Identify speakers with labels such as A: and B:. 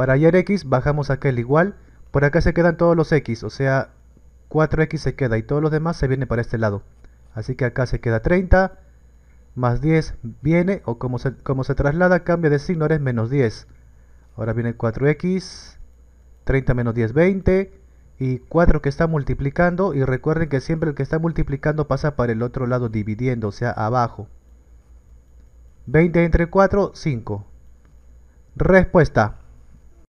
A: Para hallar x bajamos el igual, por acá se quedan todos los x, o sea 4x se queda y todos los demás se vienen para este lado. Así que acá se queda 30, más 10 viene, o como se, como se traslada, cambia de signo, ahora es menos 10. Ahora viene 4x, 30 menos 10, 20, y 4 que está multiplicando, y recuerden que siempre el que está multiplicando pasa para el otro lado dividiendo, o sea, abajo. 20 entre 4, 5.
B: Respuesta.